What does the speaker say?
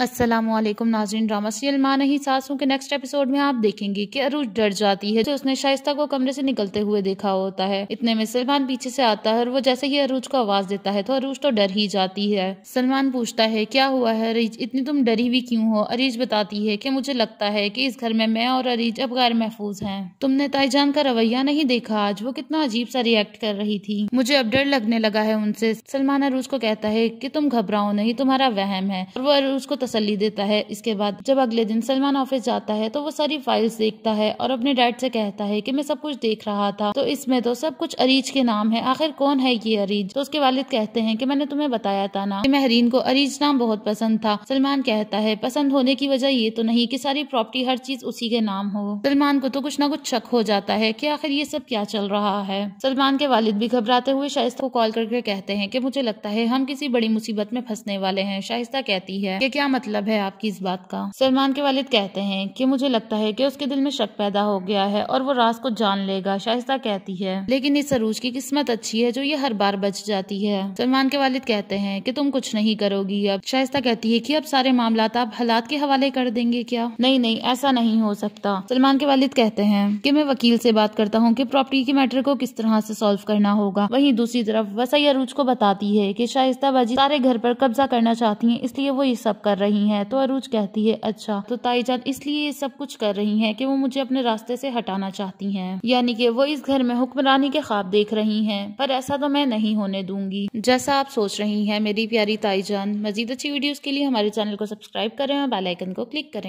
असलम नाजरीन drama serial माँ नहीं सासू के नेक्स्ट एपिसोड में आप देखेंगे कि अरुज डर जाती है जो उसने शाइस्ता को कमरे से निकलते हुए देखा होता है इतने में सलमान पीछे से आता है और वो जैसे ही अरुज को आवाज देता है तो अरूज तो डर ही जाती है सलमान पूछता है क्या हुआ है अरीज इतनी तुम डरी हुई क्यूँ हो अरीज बताती है की मुझे लगता है की इस घर में मैं और अरीज अब गैर महफूज है तुमने ताईजान का रवैया नहीं देखा आज वो कितना अजीब सा रिएक्ट कर रही थी मुझे अब डर लगने लगा है उनसे सलमान अरूज को कहता है की तुम घबराओ नहीं तुम्हारा वहम है और वो अरूज को तसली देता है इसके बाद जब अगले दिन सलमान ऑफिस जाता है तो वो सारी फाइल्स देखता है और अपने डैड से कहता है कि मैं सब कुछ देख रहा था तो इसमें तो सब कुछ अरीज के नाम है आखिर कौन है ये अरीज तो उसके वालिद कहते हैं कि मैंने तुम्हें बताया था ना महरीन को अरीज नाम बहुत पसंद था सलमान कहता है पसंद होने की वजह ये तो नहीं की सारी प्रॉपर्टी हर चीज उसी के नाम हो सलमान को तो कुछ ना कुछ शक हो जाता है की आखिर ये सब क्या चल रहा है सलमान के वालिद भी घबराते हुए शाइस्ता को कॉल करके कहते हैं की मुझे लगता है हम किसी बड़ी मुसीबत में फंसने वाले हैं शाइस्ता कहती है की क्या मतलब है आपकी इस बात का सलमान के वालिद कहते हैं कि मुझे लगता है कि उसके दिल में शक पैदा हो गया है और वो रास को जान लेगा शाइस्ता कहती है लेकिन इस सरूज की किस्मत अच्छी है जो ये हर बार बच जाती है सलमान के वालिद कहते हैं कि तुम कुछ नहीं करोगी अब शाइस्ता कहती है कि अब सारे मामला आप हालात के हवाले कर देंगे क्या नहीं नहीं ऐसा नहीं हो सकता सलमान के वालिद कहते हैं कि मैं वकील से बात करता हूँ कि प्रॉपर्टी के मैटर को किस तरह से सॉल्व करना होगा वहीं दूसरी तरफ वसई अरूज को बताती है कि शाइस्ता बाजी सारे घर पर कब्जा करना चाहती है इसलिए वो ये सब कर रही हैं तो अरूज कहती है अच्छा तो ताईजान इसलिए ये सब कुछ कर रही हैं कि वो मुझे अपने रास्ते से हटाना चाहती हैं यानी कि वो इस घर में हुक्मरानी के ख्वाब देख रही हैं पर ऐसा तो मैं नहीं होने दूंगी जैसा आप सोच रही हैं मेरी प्यारी ताईजान मजीद अच्छी वीडियोस के लिए हमारे चैनल को सब्सक्राइब करें और बेलाइकन को क्लिक करें